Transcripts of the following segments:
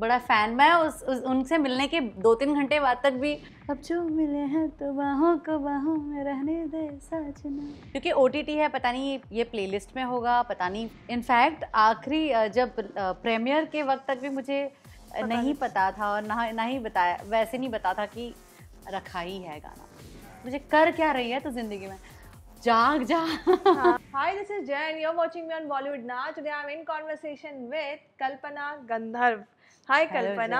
बड़ा फ़ैन मैं उस, उस उनसे मिलने के दो तीन घंटे बाद तक भी अब जो मिले हैं तो बाहों को बाहों में रहने दे साजना क्योंकि ओ है पता नहीं ये प्लेलिस्ट में होगा पता नहीं इनफैक्ट आखिरी जब प्रीमियर के वक्त तक भी मुझे पता नहीं पता था और ना ना ही बताया वैसे नहीं बता था कि रखा ही है गाना मुझे कर क्या रही है तो ज़िंदगी में जाग जा hi this is Jain you are watching me on Bollywood now today I am in conversation with Kalpana Gandharva hi कल्पना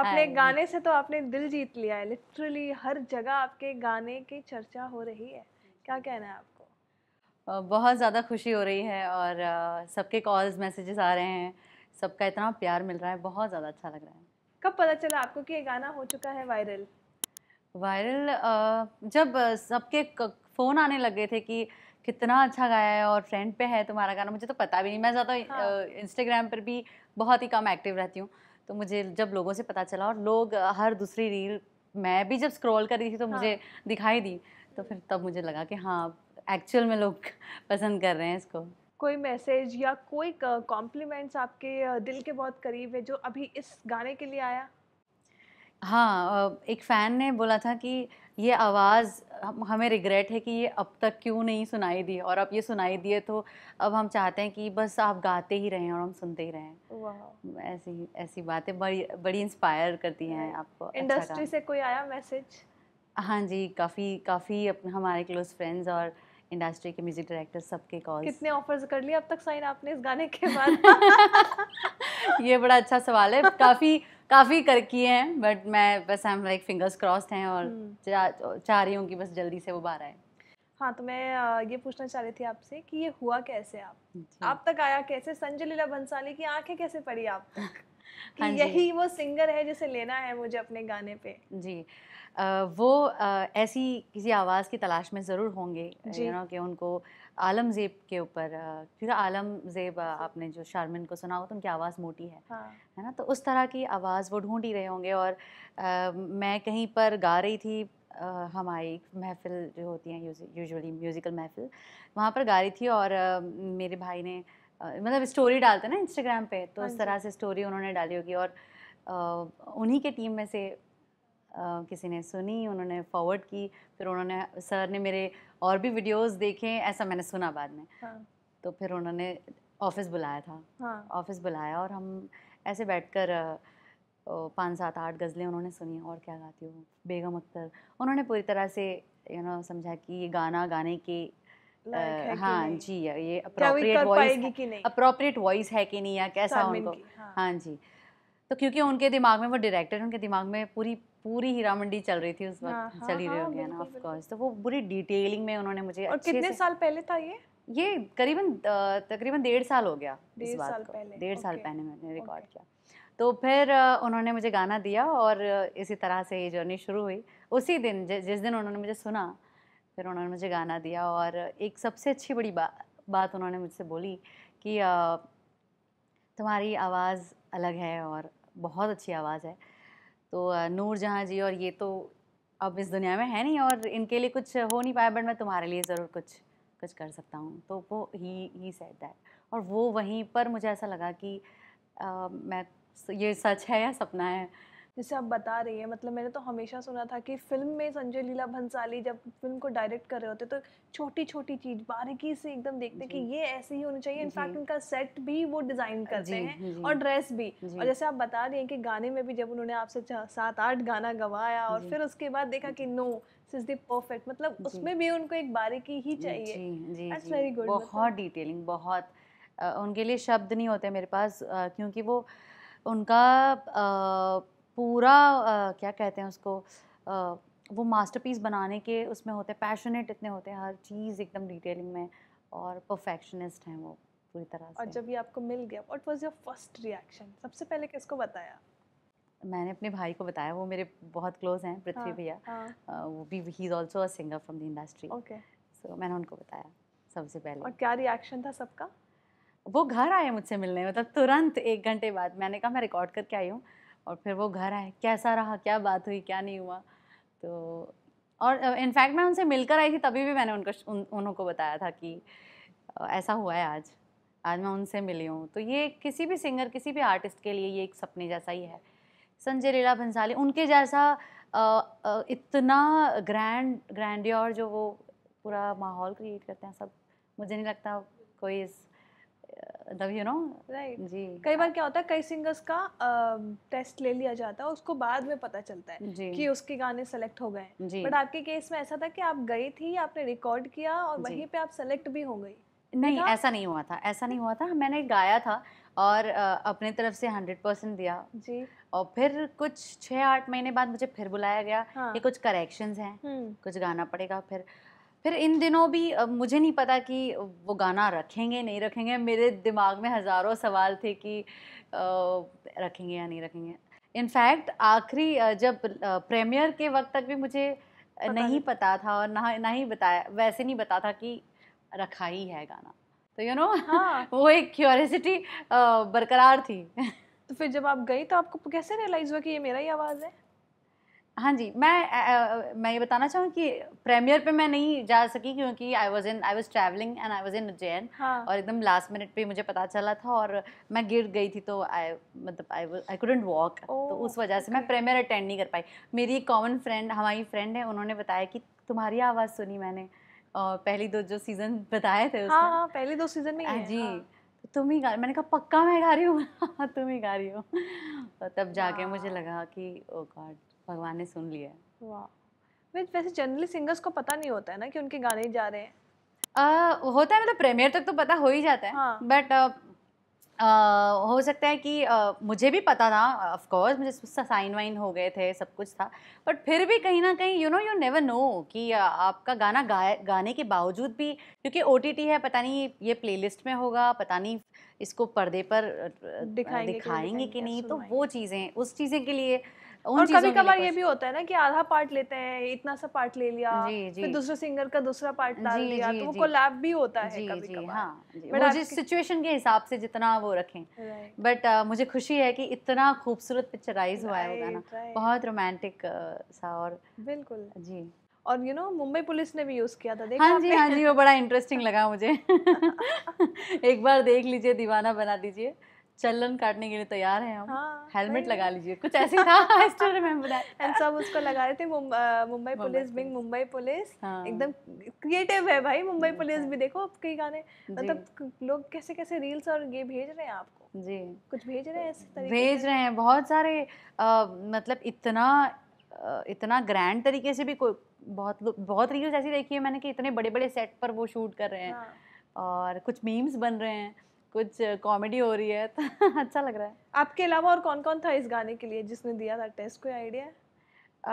अपने गाने से तो आपने दिल जीत लिया है लिटरली हर जगह आपके गाने की चर्चा हो रही है क्या कहना है आपको बहुत ज़्यादा खुशी हो रही है और सबके कॉल्स मैसेजेस आ रहे हैं सबका इतना प्यार मिल रहा है बहुत ज़्यादा अच्छा लग रहा है कब पता चला आपको कि ये गाना हो चुका है वायरल वायरल जब सबके फ़ोन आने लगे थे कि कितना अच्छा गाया है और फ्रेंड पे है तुम्हारा गाना मुझे तो पता भी नहीं मैं ज़्यादा हाँ। इंस्टाग्राम पर भी बहुत ही कम एक्टिव रहती हूँ तो मुझे जब लोगों से पता चला और लोग हर दूसरी रील मैं भी जब स्क्रॉल कर रही थी तो मुझे हाँ। दिखाई दी तो फिर तब मुझे लगा कि हाँ एक्चुअल में लोग पसंद कर रहे हैं इसको कोई मैसेज या कोई कॉम्प्लीमेंट्स आपके दिल के बहुत करीब है जो अभी इस गाने के लिए आया हाँ एक फ़ैन ने बोला था कि ये आवाज़ हमें रिग्रेट है कि ये अब तक क्यों नहीं सुनाई दी और अब ये सुनाई दिए तो अब हम चाहते हैं कि बस आप गाते ही रहें और हम सुनते ही रहें ऐसी ऐसी बातें बड़ी बड़ी इंस्पायर करती हैं आपको इंडस्ट्री अच्छा से कोई आया मैसेज हाँ जी काफ़ी काफ़ी हमारे क्लोज फ्रेंड्स और इंडस्ट्री के म्यूजिक डायरेक्टर सबके कॉल कितने ऑफर्स कर लिए अब तक साइन आपने इस गाने के बाद ये बड़ा अच्छा सवाल है काफ़ी काफ़ी कर किए हैं बट मैं बस I am like fingers crossed हैं और hmm. चाह रही हूँ कि बस जल्दी से वो बाहर आए हाँ तो मैं ये पूछना चाह रही थी आपसे कि ये हुआ कैसे आप आप तक आया कैसे संजय लीला भंसाली की आंखें कैसे पड़ी आप तक कि हाँ यही वो सिंगर है जिसे लेना है मुझे अपने गाने पे जी आ, वो आ, ऐसी किसी आवाज़ की तलाश में ज़रूर होंगे जी नो कि उनको आलम जेब के ऊपर क्योंकि आलम जेब आपने जो शारमिन को सुना हो तो उनकी आवाज़ मोटी है हाँ। है ना तो उस तरह की आवाज़ वो ढूंढ ही रहे होंगे और आ, मैं कहीं पर गा रही थी आ, हमारी महफिल जो होती हैं यूजुअली म्यूज़िकल महफिल वहाँ पर गा रही थी और आ, मेरे भाई ने मतलब स्टोरी डालते ना इंस्टाग्राम पे तो हाँ उस तरह से स्टोरी उन्होंने डाली होगी और उन्हीं के टीम में से किसी ने सुनी उन्होंने फॉरवर्ड की फिर उन्होंने सर ने मेरे और भी वीडियोस देखे ऐसा मैंने सुना बाद में हाँ. तो फिर उन्होंने ऑफिस बुलाया था हाँ. ऑफिस बुलाया और हम ऐसे बैठकर पाँच सात आठ गज़लें उन्होंने सुनी और क्या गाती हूँ बेगम अख्तर उन्होंने पूरी तरह से यू नो समझा कि ये गाना गाने के Like हाँ जी ये अप्रोप्रिएट वॉइस अप्रोप्रिएट वॉइस है कि नहीं या कैसा उनको हाँ।, हाँ जी तो क्योंकि उनके दिमाग में वो डायरेक्टर उनके दिमाग में पूरी पूरी हीरा मंडी चल रही थी उस वक्त हाँ, हाँ, चल चली रही हाँ, होगी ना ऑफ कोर्स तो वो पूरी डिटेलिंग में उन्होंने मुझे और कितने साल पहले था ये ये करीबन तकरीबन डेढ़ साल हो गया इस बात को डेढ़ साल पहले मैंने रिकॉर्ड किया तो फिर उन्होंने मुझे गाना दिया और इसी तरह से ये जर्नी शुरू हुई उसी दिन जिस दिन उन्होंने मुझे सुना फिर उन्होंने मुझे गाना दिया और एक सबसे अच्छी बड़ी बा, बात उन्होंने मुझसे बोली कि तुम्हारी आवाज़ अलग है और बहुत अच्छी आवाज़ है तो नूर जहाँ जी और ये तो अब इस दुनिया में है नहीं और इनके लिए कुछ हो नहीं पाया बट मैं तुम्हारे लिए ज़रूर कुछ कुछ कर सकता हूँ तो वो ही ही सेट दैट और वो वहीं पर मुझे ऐसा लगा कि आ, मैं ये सच है या सपना है जिसे आप बता रही हैं मतलब मैंने तो हमेशा सुना था कि फिल्म में संजय लीला भंसाली जब फिल्म को डायरेक्ट कर रहे होते तो छोटी छोटी चीज बारीकी से एकदम देखते कि ये ऐसे ही होनी चाहिए इनफैक्ट उनका सेट भी वो डिजाइन करते हैं और ड्रेस भी और जैसे आप बता रही हैं कि गाने में भी जब उन्होंने आपसे सात आठ गाना गवाया और फिर उसके बाद देखा कि नो परफेक्ट मतलब उसमें भी उनको एक बारीकी ही चाहिए वेरी गुड बहुत डिटेलिंग मतलब बहुत उनके लिए शब्द नहीं होते मेरे पास क्योंकि वो उनका पूरा आ, क्या कहते हैं उसको आ, वो मास्टरपीस बनाने के उसमें होते हैं पैशनेट इतने होते हैं हर चीज़ एकदम डिटेलिंग में और परफेक्शनिस्ट हैं वो पूरी तरह से और जब ये आपको मिल गया what was your first reaction सबसे पहले किसको बताया मैंने अपने भाई को बताया वो मेरे बहुत क्लोज हैं पृथ्वी हाँ, भैया हाँ. वो भी ही is also a singer from the industry okay so मैंने उनको बताया सबसे पहले और क्या रिएक्शन था सबका वो घर आए मुझसे मिलने मतलब तुरंत एक घंटे बाद मैंने कहा मैं रिकॉर्ड करके आई हूँ और फिर वो घर आए कैसा रहा क्या बात हुई क्या नहीं हुआ तो और इनफैक्ट मैं उनसे मिलकर आई थी तभी भी मैंने उनको उन, उनको बताया था कि ऐसा हुआ है आज आज मैं उनसे मिली हूँ तो ये किसी भी सिंगर किसी भी आर्टिस्ट के लिए ये एक सपने जैसा ही है संजय लीला भंसाली उनके जैसा इतना ग्रैंड ग्रैंड जो वो पूरा माहौल क्रिएट करते हैं सब मुझे नहीं लगता कोई इस यू नो राइट जी कई बार क्या होता है कई सिंगर्स का टेस्ट ले लिया जाता है उसको बाद में पता चलता है कि उसके गाने सेलेक्ट हो गए बट आपके केस में ऐसा था कि आप गई थी आपने रिकॉर्ड किया और वहीं पे आप सेलेक्ट भी हो गई नहीं ऐसा नहीं हुआ था ऐसा नहीं हुआ था मैंने गाया था और अपने तरफ से हंड्रेड परसेंट दिया जी और फिर कुछ छः आठ महीने बाद मुझे फिर बुलाया गया हाँ। कि कुछ करेक्शंस हैं हम्म। कुछ गाना पड़ेगा फिर फिर इन दिनों भी मुझे नहीं पता कि वो गाना रखेंगे नहीं रखेंगे मेरे दिमाग में हज़ारों सवाल थे कि रखेंगे या नहीं रखेंगे इनफैक्ट आखिरी जब प्रेमियर के वक्त तक भी मुझे पता नहीं पता था और ना ना ही बताया वैसे नहीं बता था कि रखा ही है गाना तो यू you नो know, हाँ। वो एक क्यूरियसिटी बरकरार थी तो फिर जब आप गई तो आपको कैसे रियलाइज़ हुआ कि ये मेरा ही आवाज़ है हाँ जी मैं आ, मैं ये बताना चाहूँ कि प्रीमियर पे मैं नहीं जा सकी क्योंकि I was in I was travelling and I was in Ujjain और एकदम लास्ट मिनट पे मुझे पता चला था और मैं गिर गई थी तो आई मतलब आई आई कूडेंट वॉक तो उस वजह से मैं प्रीमियर अटेंड नहीं कर पाई मेरी एक कॉमन फ्रेंड हमारी फ्रेंड है उन्होंने बताया कि तुम्हारी आवाज़ सुनी मैंने और पहली दो जो सीज़न बताए थे उसमें हाँ, हाँ, पहली दो सीज़न में हाँ जी हाँ. तो तुम ही गा मैंने कहा पक्का मैं गा रही हूँ हाँ, तुम ही गा रही हो तब जाके मुझे लगा कि ओ oh गॉड भगवान ने सुन लिया है वैसे जनरली सिंगर्स को पता नहीं होता है ना कि उनके गाने जा रहे हैं uh, होता है मतलब प्रेमियर तक तो पता हो ही जाता है बट हाँ. uh, Uh, हो सकता है कि uh, मुझे भी पता था ऑफकोर्स मुझे साइन वाइन हो गए थे सब कुछ था बट फिर भी कहीं ना कहीं you know you never know कि uh, आपका गाना गाए गाने के बावजूद भी क्योंकि ओ है पता नहीं ये प्ले में होगा पता नहीं इसको पर्दे पर दिखाएंगे, दिखाएंगे कि नहीं तो वो चीज़ें उस चीज़ें के लिए और कभी कभार ये भी होता है ना कि आधा पार्ट लेते हैं इतना सा पार्ट ले लिया जी, जी, फिर दूसरे सिंगर का दूसरा पार्ट डाल लिया जी, तो वो कोलैब भी होता है जी, कभी कभार हाँ जिस सिचुएशन के हिसाब से जितना वो रखें बट uh, मुझे खुशी है कि इतना खूबसूरत पिक्चराइज हुआ है वो गाना बहुत रोमांटिक सा और बिल्कुल जी और यू नो मुंबई पुलिस ने भी यूज किया था हाँ जी हाँ जी वो बड़ा इंटरेस्टिंग लगा मुझे एक बार देख लीजिए दीवाना बना दीजिए चलन काटने के लिए तैयार हैं हम हाँ, हेलमेट लगा लीजिए कुछ ऐसे था I still remember that and सब उसको लगा रहे थे Mumbai police being Mumbai police हाँ। एकदम क्रिएटिव है भाई मुंबई पुलिस भी देखो कई गाने मतलब लोग कैसे कैसे रील्स और ये भेज रहे हैं आपको जी कुछ भेज रहे हैं तरीके भेज रहे हैं बहुत सारे मतलब इतना इतना ग्रैंड तरीके से भी कोई बहुत बहुत रील्स ऐसी देखी है मैंने कि इतने बड़े बड़े सेट पर वो शूट कर रहे हैं हाँ। और कुछ मीम्स बन रहे हैं कुछ कॉमेडी हो रही है तो अच्छा लग रहा है आपके अलावा और कौन कौन था इस गाने के लिए जिसने दिया था टेस्ट कोई आइडिया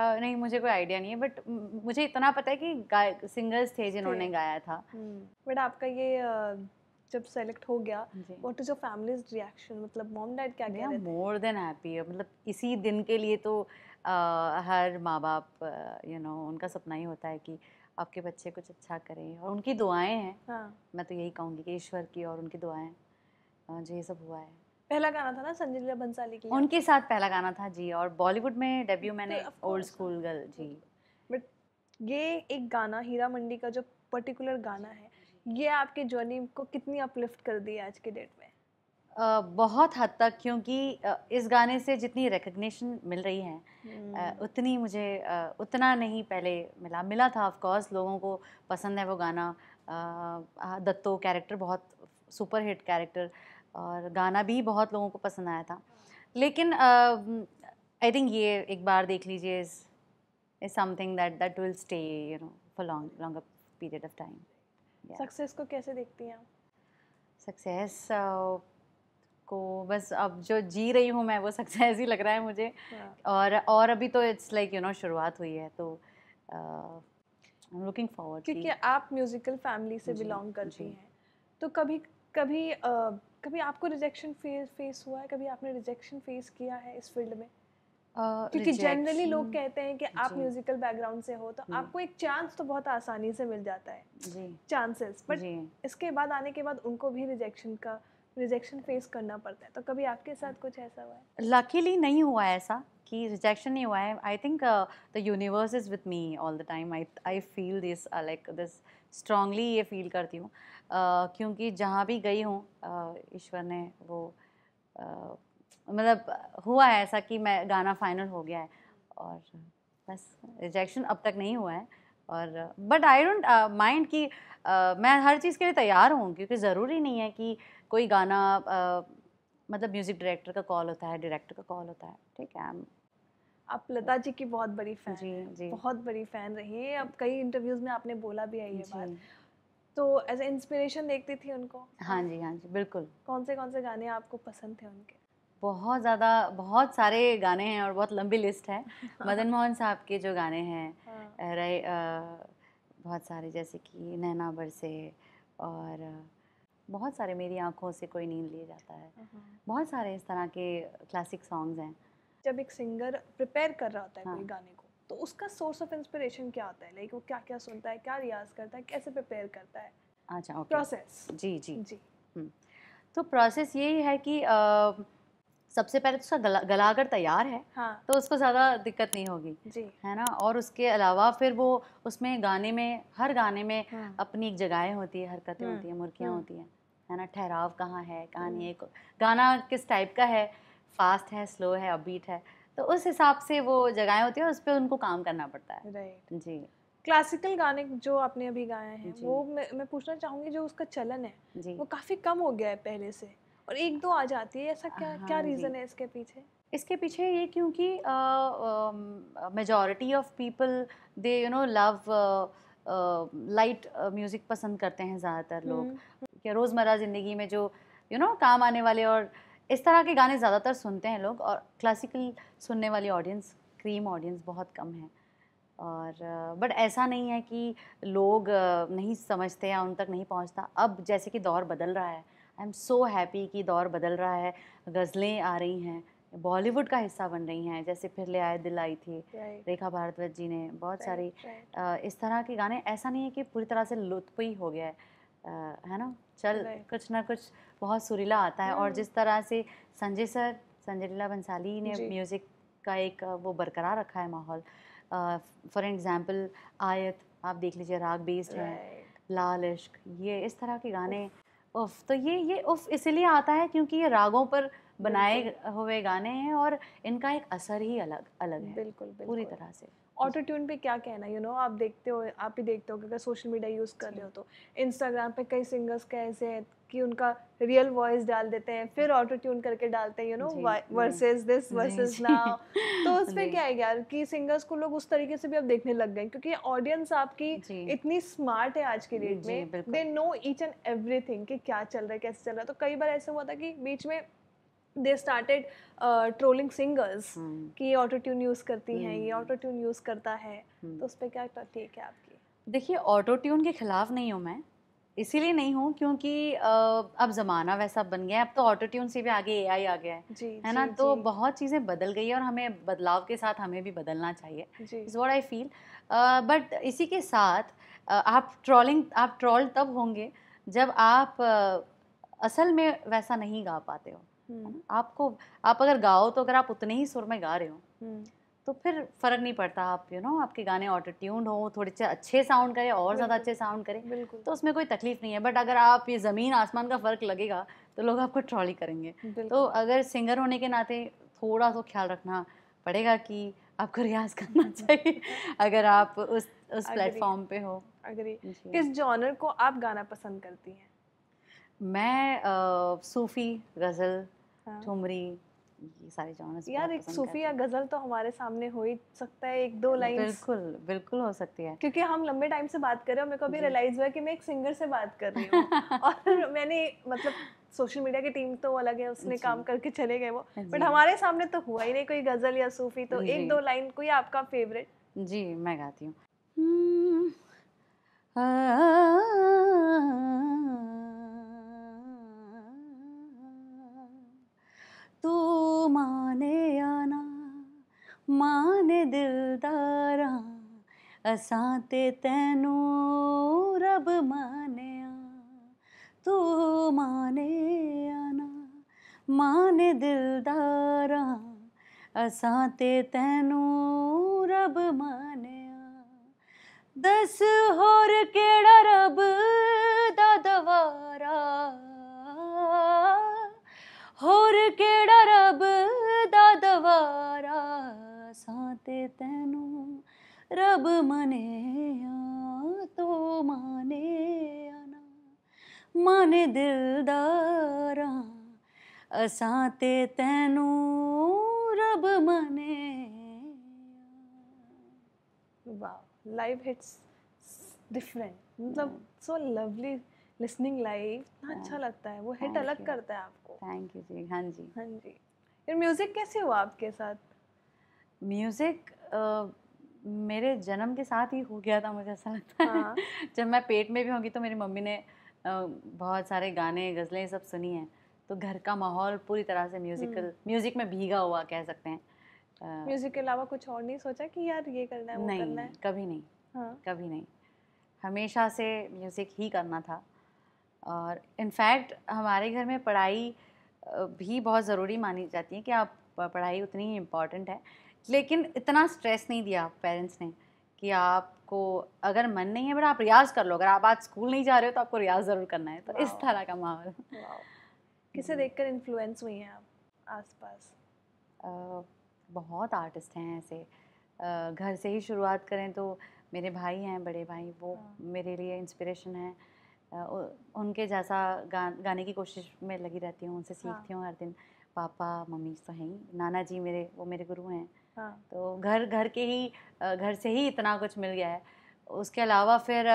Uh, नहीं मुझे कोई आइडिया नहीं है बट मुझे इतना पता है कि सिंगर्स थे जिन्होंने गाया था हम्म, बट आपका ये जब सेलेक्ट हो गया what is your family's reaction मतलब मॉम डैड क्या कह रहे थे मोर देन हैप्पी मतलब इसी दिन के लिए तो आ, हर माँ बाप यू नो उनका सपना ही होता है कि आपके बच्चे कुछ अच्छा करें और उनकी दुआएं हैं हाँ. मैं तो यही कहूँगी कि ईश्वर की और उनकी दुआएं हाँ जो ये सब हुआ है पहला गाना था ना संजीला बंसाली की उनके साथ पहला गाना था जी और बॉलीवुड में डेब्यू मैंने ओल्ड स्कूल गर्ल जी बट ये एक गाना हीरा मंडी का जो पर्टिकुलर गाना है ये आपकी जर्नी को कितनी अपलिफ्ट कर दी है आज के डेट में Uh, बहुत हद तक क्योंकि uh, इस गाने से जितनी रिकग्निशन मिल रही है uh, उतनी मुझे उतना नहीं पहले मिला मिला था ऑफ कोर्स लोगों को पसंद है वो गाना दत्तो कैरेक्टर बहुत सुपर हिट कैरेक्टर और गाना भी बहुत लोगों को पसंद आया था लेकिन आई थिंक ये एक बार देख लीजिए is something that that will stay you know for long long period of time success को कैसे देखती हैं आप सक्सेस को बस अब जो जी रही हूँ मैं वो सक्सेस ही लग रहा है मुझे yeah. और और अभी तो इट्स लाइक यू नो शुरुआत हुई है तो लुकिंग uh, फॉरवर्ड क्योंकि आप म्यूजिकल फैमिली से बिलोंग करती हैं तो कभी कभी uh, कभी आपको रिजेक्शन फेस फेस हुआ है कभी आपने रिजेक्शन फेस किया है इस फील्ड में uh, क्योंकि जनरली लोग कहते हैं कि आप म्यूजिकल बैकग्राउंड से हो तो आपको एक चांस तो बहुत आसानी से मिल जाता है चांसेस बट इसके बाद आने के बाद उनको भी रिजेक्शन का रिजेक्शन फेस करना पड़ता है तो कभी आपके साथ कुछ ऐसा हुआ है लकीली नहीं हुआ ऐसा कि रिजेक्शन नहीं हुआ है I think the universe is with me all the time I I feel this like this strongly ये फील करती हूँ क्योंकि जहाँ भी गई हूँ ईश्वर ने वो मतलब हुआ है ऐसा कि मैं गाना फाइनल हो गया है और बस रिजेक्शन अब तक नहीं हुआ है और बट आई डोंट माइंड कि मैं हर चीज़ के लिए तैयार हूँ क्योंकि ज़रूरी नहीं है कि कोई गाना आ, मतलब म्यूज़िक डायरेक्टर का कॉल होता है डायरेक्टर का कॉल होता है ठीक है आप लता जी की बहुत बड़ी फैन जी, जी. बहुत बड़ी फैन रही है अब कई इंटरव्यूज में आपने बोला भी है ये बात तो एज ए इंस्पिरेशन देखती थी उनको हाँ जी हाँ जी बिल्कुल कौन से कौन से गाने आपको पसंद थे उनके बहुत ज़्यादा बहुत सारे गाने हैं और बहुत लंबी लिस्ट है मदन मोहन साहब के जो गाने हैं हाँ। रहे बहुत सारे जैसे कि नैना बरसे और बहुत सारे मेरी आंखों से कोई नींद लिए जाता है हाँ। बहुत सारे इस तरह के क्लासिक सॉन्ग्स हैं जब एक सिंगर प्रिपेयर कर रहा होता है हाँ. कोई गाने को तो उसका सोर्स ऑफ इंस्पिरेशन क्या होता है लाइक वो क्या क्या सुनता है क्या रियाज करता है कैसे प्रिपेयर करता है अच्छा okay. प्रोसेस जी जी जी हम्म। तो प्रोसेस यही है कि सबसे पहले तो उसका गला, गला अगर तैयार है हाँ. तो उसको ज़्यादा दिक्कत नहीं होगी जी है ना और उसके अलावा फिर वो उसमें गाने में हर गाने में हाँ. अपनी एक जगहें होती है हरकतें हाँ, होती हैं मुर्कियाँ हाँ। होती हैं है ना ठहराव कहाँ है कहानी हाँ। है गाना किस टाइप का है फास्ट है स्लो है अबीट है तो उस हिसाब से वो जगहें होती है उस पर उनको काम करना पड़ता है राइट जी क्लासिकल गाने जो आपने अभी गाए हैं वो मैं, मैं पूछना चाहूँगी जो उसका चलन है वो काफ़ी कम हो गया है पहले से और एक दो आ जाती है ऐसा क्या क्या रीज़न हाँ, है इसके पीछे इसके पीछे ये क्योंकि majority of people they you know love light music पसंद करते हैं ज़्यादातर लोग हम्म। क्या रोज़मर्रा ज़िंदगी में जो यू you नो know, काम आने वाले और uh, इस तरह के गाने ज़्यादातर सुनते हैं लोग और क्लासिकल सुनने वाली ऑडियंस क्रीम ऑडियंस बहुत कम है और बट ऐसा नहीं है कि लोग नहीं समझते या उन तक नहीं पहुंचता अब जैसे कि दौर बदल रहा है आई एम सो हैप्पी कि दौर बदल रहा है गज़लें आ रही हैं बॉलीवुड का हिस्सा बन रही हैं जैसे फिर ले आए दिल आई थी right. रेखा भारद्वाज जी ने बहुत right, सारी right. इस तरह के गाने ऐसा नहीं है कि पूरी तरह से लुत्फ ही हो गया है है ना चल कुछ ना कुछ बहुत सुरीला आता है और जिस हम्म। तरह से संजय सर संजय लीला बंसाली ने म्यूज़िक का एक वो बरकरार रखा है माहौल फॉर एग्ज़ाम्पल आयत आप देख लीजिए राग बेस्ड है लाल इश्क ये इस तरह के गाने उफ तो ये ये उफ इसीलिए आता है क्योंकि ये रागों पर बनाए हुए गाने हैं और इनका एक असर ही अलग अलग है बिल्कुल, बिल्कुल। पूरी तरह से ऑटो ट्यून पे क्या कहना यू you नो know, आप देखते हो आप ही देखते हो कि अगर सोशल मीडिया यूज़ कर रहे हो तो इंस्टाग्राम पे कई सिंगर्स के ऐसे हैं कि उनका रियल वॉइस डाल देते हैं फिर ऑटो ट्यून करके डालते हैं you know versus this versus now तो उस पर क्या है यार कि सिंगर्स को लोग उस तरीके से भी अब देखने लग गए क्योंकि ऑडियंस आपकी इतनी स्मार्ट है आज के डेट में they know each and every कि क्या चल रहा है कैसे चल रहा है तो कई बार ऐसा हुआ था कि बीच में दे स्टार्टेड ट्रोलिंग सिंगर्स कि ये ऑटो ट्यून यूज़ करती हैं ये ऑटो ट्यून यूज़ करता है hmm. तो उस पर क्या टेक है आपकी देखिए ऑटो ट्यून के ख़िलाफ़ नहीं हूँ मैं इसीलिए नहीं हूँ क्योंकि अब ज़माना वैसा बन गया है अब तो ऑटो ट्यून से भी आगे ए आ गया है जी, है ना जी, तो जी. बहुत चीज़ें बदल गई है और हमें बदलाव के साथ हमें भी बदलना चाहिए is what I feel but इसी के साथ आप ट्रॉलिंग आप ट्रॉल तब होंगे जब आप असल में वैसा नहीं गा पाते हो हम्म। आपको आप अगर गाओ तो अगर आप उतने ही सुर में गा रहे हो हम्म। तो फिर फ़र्क नहीं पड़ता आप यू you नो know, आपके गाने ऑटो ट्यून्ड हो थोड़े अच्छे साउंड करें और ज़्यादा अच्छे साउंड करें तो उसमें कोई तकलीफ नहीं है बट अगर आप ये ज़मीन आसमान का फ़र्क लगेगा तो लोग आपको ट्रॉली करेंगे तो अगर सिंगर होने के नाते थोड़ा सा तो ख्याल रखना पड़ेगा कि आपको रियाज करना चाहिए अगर आप उस उस प्लेटफॉर्म पे हो किस जॉनर को आप गाना पसंद करती हैं मैं आ, सूफी गज़ल हाँ। ठुमरी ये सारे जॉनर्स यार एक सूफिया गजल तो हमारे सामने हो ही सकता है एक दो लाइन बिल्कुल बिल्कुल हो सकती है क्योंकि हम लंबे टाइम से बात कर रहे हैं मेरे को अभी रियलाइज हुआ कि मैं एक सिंगर से बात कर रही हूँ और मैंने मतलब सोशल मीडिया की टीम तो अलग है उसने काम करके चले गए वो बट हमारे सामने तो हुआ ही नहीं कोई गजल या सूफी तो एक दो लाइन कोई आपका फेवरेट जी मैं गाती हूँ hmm. ਦਿਲਦਾਰਾਂ ਅਸਾਂ ਤੇ ਤੈਨੂੰ ਰੱਬ ਮਾਨਿਆ ਤੂੰ ਮਾਨਿਆ ਨਾ ਮਾਨੇ ਦਿਲਦਾਰਾਂ ਅਸਾਂ ਤੇ ਤੈਨੂੰ ਰੱਬ ਮਾਨਿਆ ਦਸ ਹੋਰ ਕਿਹੜਾ ਰੱਬ ਤੇ ਤੈਨੂੰ ਰੱਬ ਮੰਨਿਆ तो माने ਨਾ ਮਨ ਦਿਲਦਾਰਾਂ ਅਸਾਂ ਤੇ ਤੈਨੂੰ ਰੱਬ ਮੰਨਿਆ ਵਾਓ डिफरेंट मतलब सो लवली लिसनिंग लाइव इतना अच्छा लगता है वो हिट अलग करता है आपको थैंक यू जी हाँ जी हाँ जी फिर म्यूजिक कैसे हुआ आपके साथ म्यूज़िक मेरे जन्म के साथ ही हो गया था मुझे ऐसा लगता है हाँ। जब मैं पेट में भी होंगी तो मेरी मम्मी ने बहुत सारे गाने गज़लें सब सुनी हैं तो घर का माहौल पूरी तरह से म्यूजिकल हम्म। म्यूज़िक में भीगा हुआ कह सकते हैं म्यूज़िक के अलावा कुछ और नहीं सोचा कि यार ये करना है वो नहीं, करना है कभी नहीं हाँ। कभी नहीं हमेशा से म्यूज़िक ही करना था और इनफैक्ट हमारे घर में पढ़ाई भी बहुत ज़रूरी मानी जाती है कि आप पढ़ाई उतनी ही इम्पॉर्टेंट है लेकिन इतना स्ट्रेस नहीं दिया पेरेंट्स ने कि आपको अगर मन नहीं है बट आप रियाज कर लो अगर आप आज स्कूल नहीं जा रहे हो तो आपको रियाज ज़रूर करना है तो इस तरह का माहौल किसे देख कर इन्फ्लुएंस हुई हैं आप आस पास बहुत आर्टिस्ट हैं ऐसे घर से ही शुरुआत करें तो मेरे भाई हैं बड़े भाई वो हाँ। मेरे लिए इंस्पिरेशन है उनके जैसा गा, गाने की कोशिश में लगी रहती हूँ उनसे हाँ। सीखती हूँ हर दिन पापा मम्मी तो हैं ही नाना जी मेरे वो मेरे गुरु हैं हाँ. तो घर घर के ही घर से ही इतना कुछ मिल गया है उसके अलावा फिर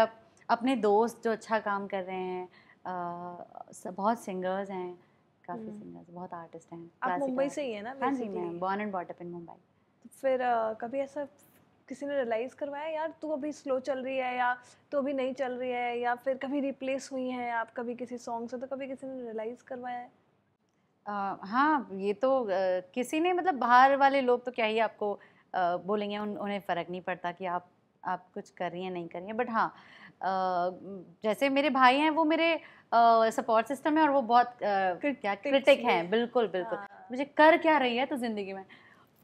अपने दोस्त जो अच्छा काम कर रहे हैं आ, बहुत सिंगर्स हैं काफ़ी हम्म। सिंगर्स बहुत आर्टिस्ट हैं आप मुंबई से ही है ना हाँ जी मैं born and brought up in Mumbai फिर आ, कभी ऐसा किसी ने रियलाइज़ करवाया यार तू अभी स्लो चल रही है या तो अभी नहीं चल रही है या फिर कभी रिप्लेस हुई हैं आप कभी किसी सॉन्ग से तो कभी किसी ने रियलाइज़ करवाया है आ, हाँ ये तो आ, किसी ने मतलब बाहर वाले लोग तो क्या ही आपको आ, बोलेंगे उन, उन्हें फ़र्क नहीं पड़ता कि आप आप कुछ कर रही हैं नहीं कर रही हैं बट हाँ जैसे मेरे भाई हैं वो मेरे सपोर्ट सिस्टम है और वो बहुत क्या क्रिटिक हैं बिल्कुल बिल्कुल हाँ। मुझे कर क्या रही है तो ज़िंदगी में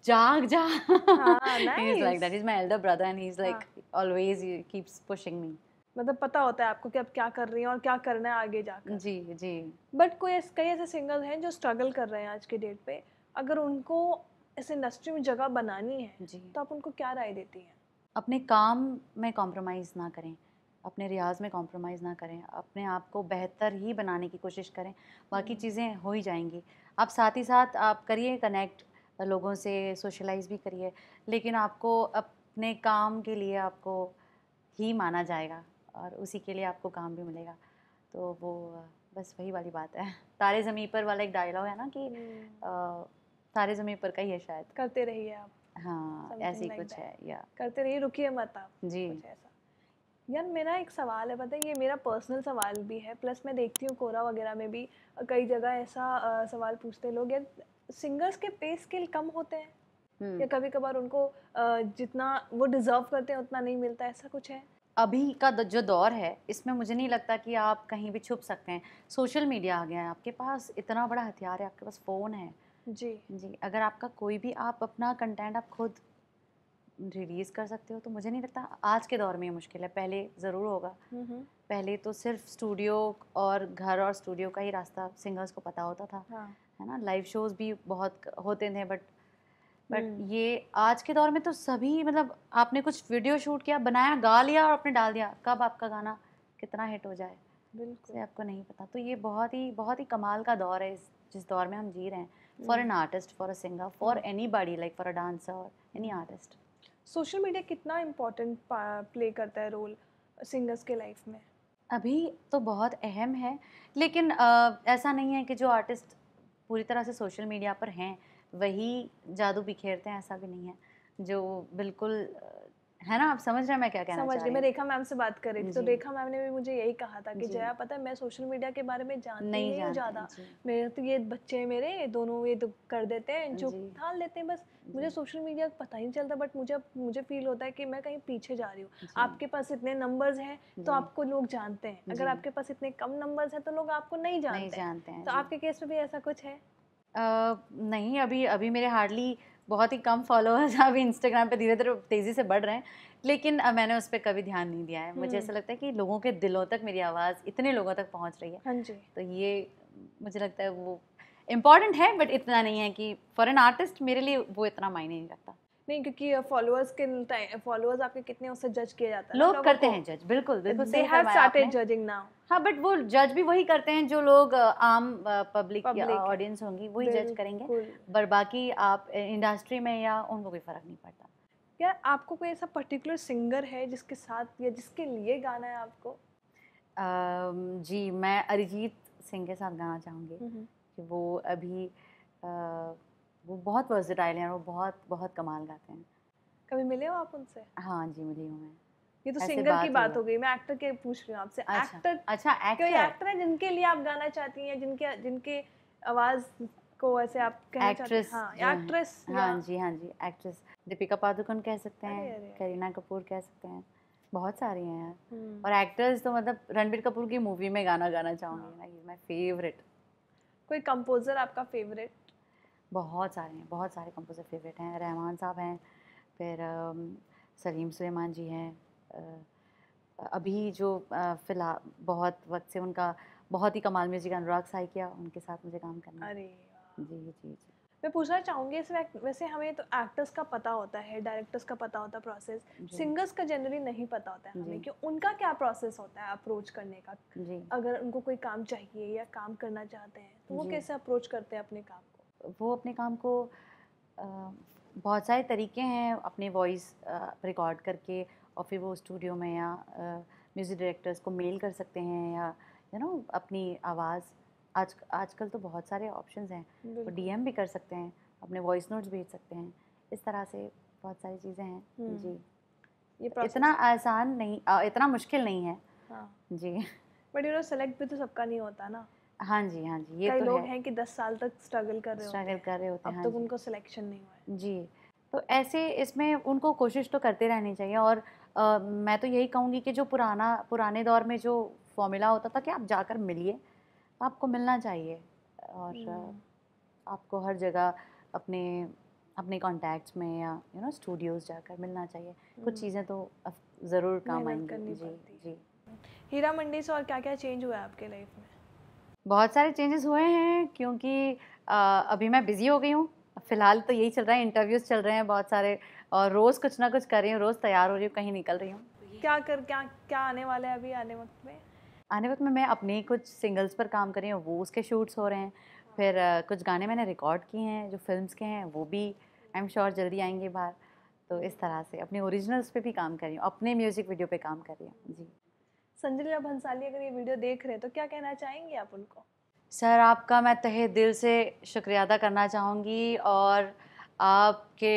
जाग जाग like that is my elder brother and he is like always keeps pushing me मतलब पता होता है आपको कि आप क्या कर रही हैं और क्या करना है आगे जाकर जी जी बट कोई कई ऐसे सिंगल हैं जो स्ट्रगल कर रहे हैं आज के डेट पे अगर उनको इस इंडस्ट्री में जगह बनानी है जी तो आप उनको क्या राय देती हैं अपने काम में कॉम्प्रोमाइज़ ना करें अपने रियाज में कॉम्प्रोमाइज़ ना करें अपने आप को बेहतर ही बनाने की कोशिश करें बाकी हम्म। चीज़ें हो ही जाएंगी आप साथ ही साथ आप करिए कनेक्ट लोगों से सोशलाइज भी करिए लेकिन आपको अपने काम के लिए आपको ही माना जाएगा और उसी के लिए आपको काम भी मिलेगा तो वो बस वही वाली बात है तारे ज़मीन पर वाला एक डायलॉग है ना कि हम्म। तारे ज़मीन पर का ही है शायद करते रहिए आप हाँ ऐसी like कुछ that. है या करते रहिए रुकिए मत आप जी ऐसा यार मेरा एक सवाल है पता है ये मेरा पर्सनल सवाल भी है प्लस मैं देखती हूँ कोरा वगैरह में भी कई जगह ऐसा आ, सवाल पूछते लोग यार सिंगर्स के पे स्किल कम होते हैं हम्म। या कभी कभार उनको आ, जितना वो डिज़र्व करते हैं उतना नहीं मिलता ऐसा कुछ है अभी का जो दौर है इसमें मुझे नहीं लगता कि आप कहीं भी छुप सकते हैं सोशल मीडिया आ गया है आपके पास इतना बड़ा हथियार है आपके पास फ़ोन है जी जी अगर आपका कोई भी आप अपना कंटेंट आप खुद रिलीज़ कर सकते हो तो मुझे नहीं लगता आज के दौर में ये मुश्किल है पहले ज़रूर होगा पहले तो सिर्फ स्टूडियो और घर और स्टूडियो का ही रास्ता सिंगर्स को पता होता था हाँ। है ना लाइव शोज़ भी बहुत होते थे बट बट हम्म। ये आज के दौर में तो सभी मतलब आपने कुछ वीडियो शूट किया बनाया गा लिया और आपने डाल दिया कब आपका गाना कितना हिट हो जाए बिल्कुल आपको नहीं पता तो ये बहुत ही बहुत ही कमाल का दौर है इस जिस दौर में हम जी रहे हैं for an artist for a singer for anybody like for a dancer any artist social media कितना इम्पोर्टेंट प्ले करता है रोल सिंगर्स के लाइफ में अभी तो बहुत अहम है लेकिन आ, ऐसा नहीं है कि जो आर्टिस्ट पूरी तरह से सोशल मीडिया पर हैं वही जादू बिखेरते हैं ऐसा भी नहीं है जो बिल्कुल है ना आप समझ रहे मैं क्या कहना समझ रही मैं रेखा मैम से बात कर रही थी तो रेखा मैम ने भी मुझे यही कहा था कि जया पता है मैं सोशल मीडिया के बारे में जानती नहीं हूँ ज़्यादा मेरे तो ये बच्चे मेरे दोनों ये तो कर देते हैं जो ठान लेते हैं बस मुझे सोशल मीडिया पता ही नहीं चलता बट मुझे मुझे फील होता है कि मैं कहीं पीछे जा रही हूँ आपके पास इतने नंबर्स हैं तो आपको लोग जानते हैं अगर आपके पास इतने कम नंबर्स हैं तो लोग आपको नहीं जानते हैं तो आपके केस में भी ऐसा कुछ है नहीं अभी अभी मेरे हार्डली बहुत ही कम फॉलोअर्स अभी इंस्टाग्राम पे धीरे धीरे तेज़ी से बढ़ रहे हैं लेकिन अब मैंने उस पर कभी ध्यान नहीं दिया है मुझे ऐसा हम्म। लगता है कि लोगों के दिलों तक मेरी आवाज़ इतने लोगों तक पहुंच रही है हाँ जी तो ये मुझे लगता है वो इम्पॉर्टेंट है बट इतना नहीं है कि फॉर एन आर्टिस्ट मेरे लिए वो इतना मायने नहीं रखता नहीं क्योंकि फॉलोअर्स के फॉलोअर्स आपके कितने उससे जज किया जाता है लोग करते हैं जज बिल्कुल बिल्कुल they have started judging now हाँ बट वो जज भी वही करते हैं जो लोग आम पब्लिक ऑडियंस होंगी वही जज करेंगे पर बाकी आप इंडस्ट्री में या उनको कोई फर्क नहीं पड़ता क्या आपको कोई ऐसा पर्टिकुलर सिंगर है जिसके साथ या जिसके लिए गाना है आपको जी मैं अरिजीत सिंह के साथ गाना चाहूँगी हम्म। वो अभी वो बहुत वर्जिटाइल हैं और वो बहुत बहुत कमाल गाते हैं कभी मिले हो आप उनसे हाँ जी मिली हूँ मैं ये तो सिंगर बात की हो बात हो गई मैं एक्टर के पूछ रही हूँ आपसे अच्छा, एक्टर अच्छा एक्टर कोई एक्टर है जिनके लिए आप गाना चाहती हैं जिनके जिनके आवाज़ को ऐसे आप कहना एक्ट्रेस एक्ट्रेस हाँ, हाँ जी हाँ जी एक्ट्रेस दीपिका पादुकोण कह सकते हैं करीना कपूर कह सकते हैं बहुत सारी हैं यार हम्म। और एक्टर्स तो मतलब रणबीर कपूर की मूवी में गाना गाना चाहूंगी ना हाँ। फेवरेट कोई कंपोजर आपका फेवरेट बहुत सारे हैं बहुत सारे कंपोज़र फेवरेट हैं रहमान साहब हैं फिर सलीम सुलेमान जी हैं अभी जो फिलहाल बहुत वक्त से उनका बहुत ही कमाल म्यूजिक अनुराग साई किया उनके साथ मुझे काम करना अरे जी जी जी मैं पूछना चाहूँगी इस वैसे हमें तो एक्टर्स का पता होता है डायरेक्टर्स का पता होता है प्रोसेस सिंगर्स का जनरली नहीं पता होता है हमें कि उनका क्या प्रोसेस होता है अप्रोच करने का अगर उनको कोई काम चाहिए या काम करना चाहते हैं तो वो कैसे अप्रोच करते हैं अपने काम वो अपने काम को बहुत सारे तरीके हैं अपने वॉइस रिकॉर्ड करके और फिर वो स्टूडियो में या म्यूज़िक डायरेक्टर्स को मेल कर सकते हैं या यू नो अपनी आवाज़ आज आजकल तो बहुत सारे ऑप्शंस हैं तो डीएम भी कर सकते हैं अपने वॉइस नोट्स भेज सकते हैं इस तरह से बहुत सारी चीज़ें हैं हम्म। जी ये इतना आसान नहीं इतना मुश्किल नहीं है हाँ। जी बट यू नो सेलेक्ट भी तो सबका नहीं होता ना हाँ जी हाँ जी ये कई तो लोग है। हैं कि दस साल तक स्ट्रगल कर रहे स्ट्रगल कर रहे होते हैं अब हाँ तक उनको सिलेक्शन नहीं हुआ जी तो ऐसे इसमें उनको कोशिश तो करते रहनी चाहिए और आ, मैं तो यही कहूँगी कि जो पुराना पुराने दौर में जो फॉर्मूला होता था कि आप जाकर मिलिए तो आपको मिलना चाहिए और हम्म। आपको हर जगह अपने अपने कॉन्टैक्ट्स में या यू नो स्टूडियोज़ जाकर मिलना चाहिए कुछ हम्म। चीज़ें तो ज़रूर काम आएंगी जी जी हीरा मंडी से और क्या क्या चेंज हुआ है आपके लाइफ में बहुत सारे चेंजेस हुए हैं क्योंकि आ, अभी मैं बिज़ी हो गई हूँ फ़िलहाल तो यही चल रहा है इंटरव्यूज़ चल रहे हैं बहुत सारे और रोज़ कुछ ना कुछ कर रही हूँ रोज़ तैयार हो रही हूँ कहीं निकल रही हूँ क्या कर क्या क्या आने वाला है अभी आने वक्त में आने वक्त में मैं अपने कुछ सिंगल्स पर काम कर रही हूँ वो उसके शूट्स हो रहे हैं फिर कुछ गाने मैंने रिकॉर्ड किए हैं जो फिल्म्स के हैं वो भी आई एम श्योर जल्दी आएंगे बाहर तो इस तरह से अपने ओरिजिनल्स पे भी काम कर रही हूँ अपने म्यूज़िक वीडियो पे काम कर रही हूँ जी संजलिया भंसाली अगर ये वीडियो देख रहे हैं तो क्या कहना चाहेंगी आप उनको सर आपका मैं तहे दिल से शुक्रिया अदा करना चाहूँगी और आपके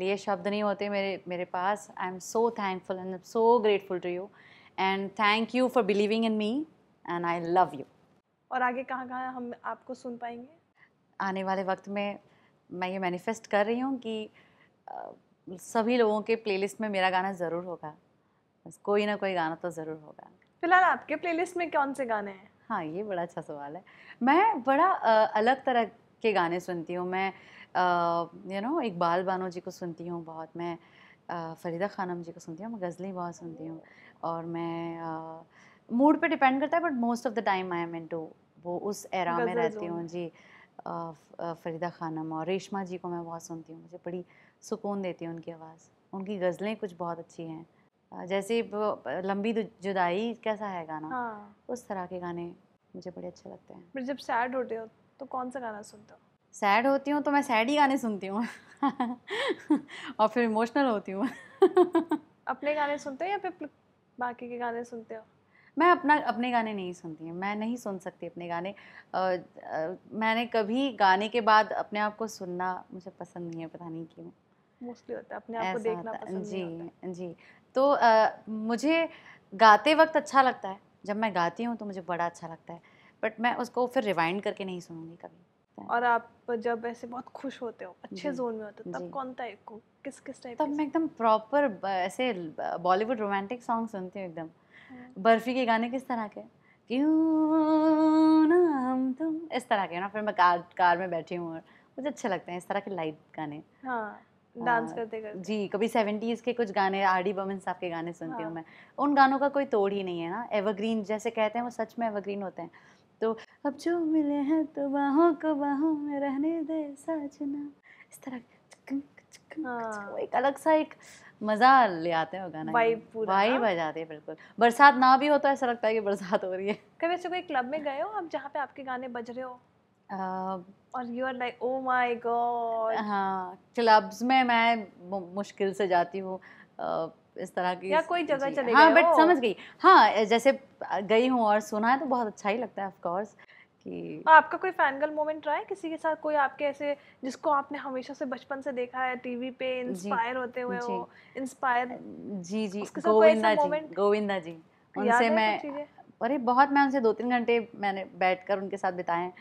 लिए शब्द नहीं होते मेरे मेरे पास I am so thankful and so grateful to you and thank you for believing in me and I love you और आगे कहाँ कहाँ हम आपको सुन पाएंगे आने वाले वक्त में मैं ये मैनिफेस्ट कर रही हूँ कि सभी लोगों के प्लेलिस्ट में मेरा गाना ज़रूर होगा कोई ना कोई गाना तो ज़रूर होगा फिलहाल आपके प्लेलिस्ट में कौन से गाने हैं हाँ ये बड़ा अच्छा सवाल है मैं बड़ा आ, अलग तरह के गाने सुनती हूँ मैं यू नो इकबाल बानो जी को सुनती हूँ बहुत मैं फरीदा खानम जी को सुनती हूँ मैं गज़लें बहुत सुनती हूँ और मैं मूड पे डिपेंड करता है but most of the time I am into to वो उस एरा में रहती हूँ जी फरीदा खानम और रेशमा जी को मैं बहुत सुनती हूँ मुझे बड़ी सुकून देती है उनकी आवाज़ उनकी गज़लें कुछ बहुत अच्छी हैं जैसे लंबी जुदाई कैसा है गाना हाँ। उस तरह के गाने मुझे बड़े अच्छे लगते हैं फिर जब सैड होते हो तो कौन सा गाना सुनते हो सैड होती हूँ तो मैं सैड ही गाने सुनती हूँ और फिर इमोशनल होती हूँ अपने गाने सुनते हो या फिर बाकी के गाने सुनते हो मैं अपना अपने गाने नहीं सुनती हूँ मैं नहीं सुन सकती अपने गाने आ, आ, मैंने कभी गाने के बाद अपने आप को सुनना मुझे पसंद नहीं है पता नहीं क्यों मोस्टली होता है अपने आप को देखना पसंद जी नहीं होता जी तो आ, मुझे गाते वक्त अच्छा लगता है जब मैं गाती हूँ तो मुझे बड़ा अच्छा लगता है बट मैं उसको फिर रिवाइंड करके नहीं सुनूंगी कभी और आप जब ऐसे बहुत खुश होते हो अच्छे जोन में होते हो तब कौन टाइप को किस किस टाइप तब मैं एकदम प्रॉपर ऐसे बॉलीवुड रोमांटिक सॉन्ग सुनती हूँ एकदम हाँ। बर्फी के गाने किस तरह के क्यों ना हम तुम इस तरह के ना फिर मैं कार कार में बैठी हूँ और मुझे अच्छे लगते हैं इस तरह के लाइट गाने हाँ डांस हाँ, करते करते जी कभी सेवेंटीज़ के कुछ गाने आर डी बमन साहब के गाने सुनती हाँ। हूँ मैं उन गानों का कोई तोड़ ही नहीं है ना एवरग्रीन जैसे कहते हैं वो सच में एवरग्रीन होते हैं तो अब जो मिले हैं तो बाहों को बाहों में रहने दे साजना इस तरह चिकन, चिकन, हाँ। एक अलग सा एक मज़ा ले आते हैं गाना वाइब वाइब हाँ। आ जाते हैं बिल्कुल बरसात ना भी हो तो ऐसा लगता है कि बरसात हो रही है कभी ऐसे कोई क्लब में गए हो आप जहाँ पे आपके गाने बज रहे हो और you are like oh my god हाँ क्लब्स में मैं मुश्किल से जाती हूँ इस तरह की या कोई जगह चले हाँ बट समझ गई हाँ जैसे गई हूँ और सुना है तो बहुत अच्छा ही लगता है ऑफ कोर्स कि आपका कोई फैन गर्ल मोमेंट रहा है किसी के साथ कोई आपके ऐसे जिसको आपने हमेशा से बचपन से देखा है टीवी पे इंस्पायर होते हुए जी, हो इंस्पायर जी जी गोविंदा जी गोविंदा जी उनसे मैं अरे बहुत मैं उनसे दो तीन घंटे मैंने बैठकर उनके साथ बिताए हैं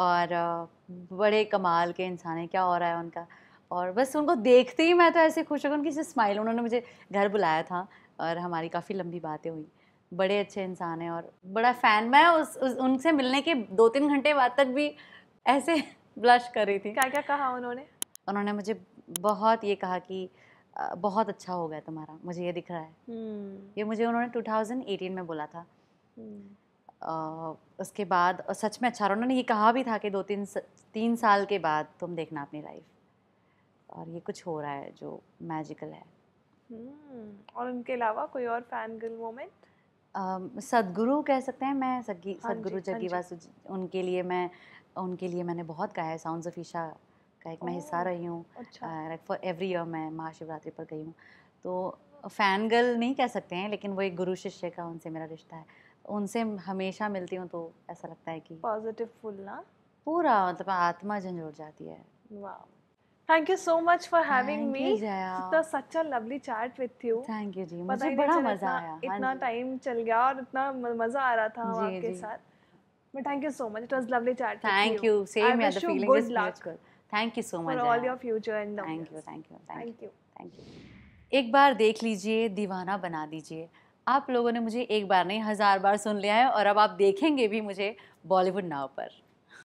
और बड़े कमाल के इंसान हैं क्या हो रहा है उनका और बस उनको देखते ही मैं तो ऐसे खुश हो गई उनकी स्माइल उन्होंने मुझे घर बुलाया था और हमारी काफ़ी लंबी बातें हुई बड़े अच्छे इंसान हैं और बड़ा फ़ैन मैं उस, उस उनसे मिलने के दो तीन घंटे बाद तक भी ऐसे ब्लश कर रही थी क्या क्या कहा उन्होंने उन्होंने मुझे बहुत ये कहा कि बहुत अच्छा हो गया तुम्हारा मुझे ये दिख रहा है hmm. ये मुझे उन्होंने 2018 में बोला था hmm. उसके बाद सच में अच्छा उन्होंने ये कहा भी था कि दो तीन तीन साल के बाद तुम देखना अपनी लाइफ और ये कुछ हो रहा है जो मैजिकल है हम्म, और उनके अलावा कोई और फैन गर्ल मोमेंट सदगुरु कह सकते हैं मैं सगी हाँ सदगुरु हाँ जगी वासु उनके लिए मैं उनके लिए मैंने बहुत गाया है साउंड जफीशा का एक मैं हिस्सा रही हूँ फॉर एवरी ईयर मैं महाशिवरात्रि पर गई हूँ तो फैन गर्ल नहीं कह सकते हैं लेकिन वो एक गुरु शिष्य का उनसे मेरा रिश्ता है उनसे हमेशा मिलती हूँ तो ऐसा लगता है कि पॉजिटिव फुल ना पूरा मतलब आत्मा झंझोड़ जाती है thank you so much for having me इतना such a lovely chat with you thank you जी मुझे बड़ा मजा आया हाँ इतना टाइम चल गया और इतना मजा आ रहा था आपके साथ but thank you so much it was lovely chat thank you same यार the feeling is good thank you so much for all your future and thank you thank you thank you thank you एक बार देख लीजिए दीवाना बना दीजिए आप लोगों ने मुझे एक बार नहीं हज़ार बार सुन लिया है और अब आप देखेंगे भी मुझे बॉलीवुड नाव पर